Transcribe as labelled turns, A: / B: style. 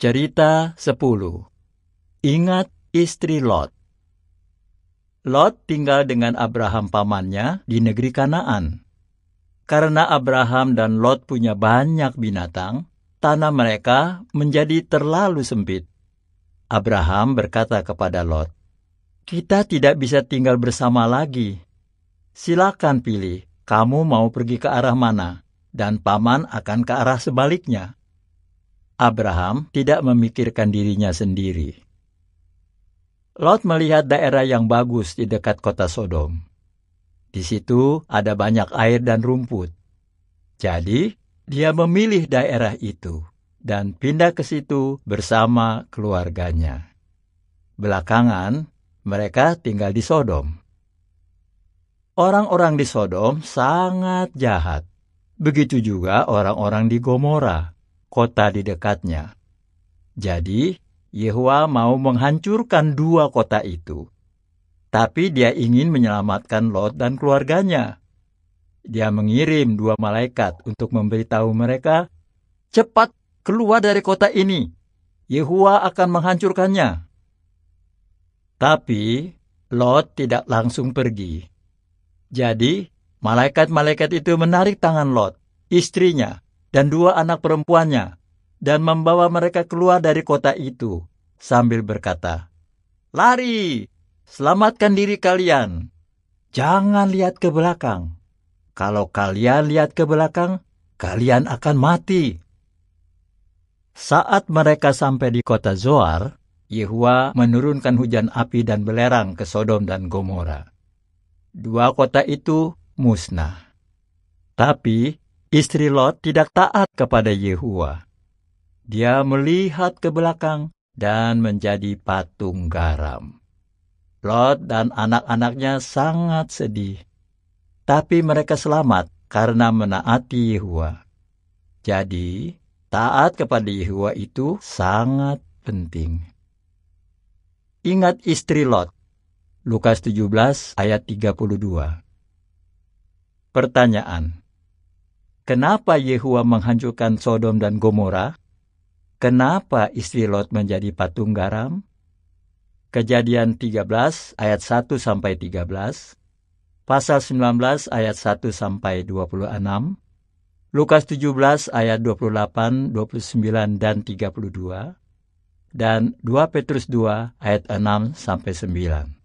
A: Cerita 10 Ingat istri Lot Lot tinggal dengan Abraham pamannya di negeri Kanaan. Karena Abraham dan Lot punya banyak binatang, tanah mereka menjadi terlalu sempit. Abraham berkata kepada Lot, "Kita tidak bisa tinggal bersama lagi. Silakan pilih, kamu mau pergi ke arah mana, dan paman akan ke arah sebaliknya." Abraham tidak memikirkan dirinya sendiri. Lot melihat daerah yang bagus di dekat kota Sodom. Di situ ada banyak air dan rumput. Jadi, dia memilih daerah itu dan pindah ke situ bersama keluarganya. Belakangan, mereka tinggal di Sodom. Orang-orang di Sodom sangat jahat. Begitu juga orang-orang di Gomora kota di dekatnya. Jadi, Yehua mau menghancurkan dua kota itu. Tapi dia ingin menyelamatkan Lot dan keluarganya. Dia mengirim dua malaikat untuk memberitahu mereka, "Cepat keluar dari kota ini. Yehua akan menghancurkannya." Tapi Lot tidak langsung pergi. Jadi, malaikat-malaikat itu menarik tangan Lot, istrinya, dan dua anak perempuannya, dan membawa mereka keluar dari kota itu, sambil berkata, Lari! Selamatkan diri kalian! Jangan lihat ke belakang. Kalau kalian lihat ke belakang, kalian akan mati. Saat mereka sampai di kota Zoar, Yehua menurunkan hujan api dan belerang ke Sodom dan Gomora. Dua kota itu musnah. Tapi Istri Lot tidak taat kepada Yehua. Dia melihat ke belakang dan menjadi patung garam. Lot dan anak-anaknya sangat sedih. Tapi mereka selamat karena menaati Yehua. Jadi, taat kepada Yehua itu sangat penting. Ingat istri Lot. Lukas 17 ayat 32. Pertanyaan Kenapa Yehua menghancurkan Sodom dan Gomora? Kenapa istri Lot menjadi patung garam? Kejadian 13 ayat 1 sampai 13, pasal 19 ayat 1 sampai 26, Lukas 17 ayat 28, 29 dan 32 dan 2 Petrus 2 ayat 6 sampai 9.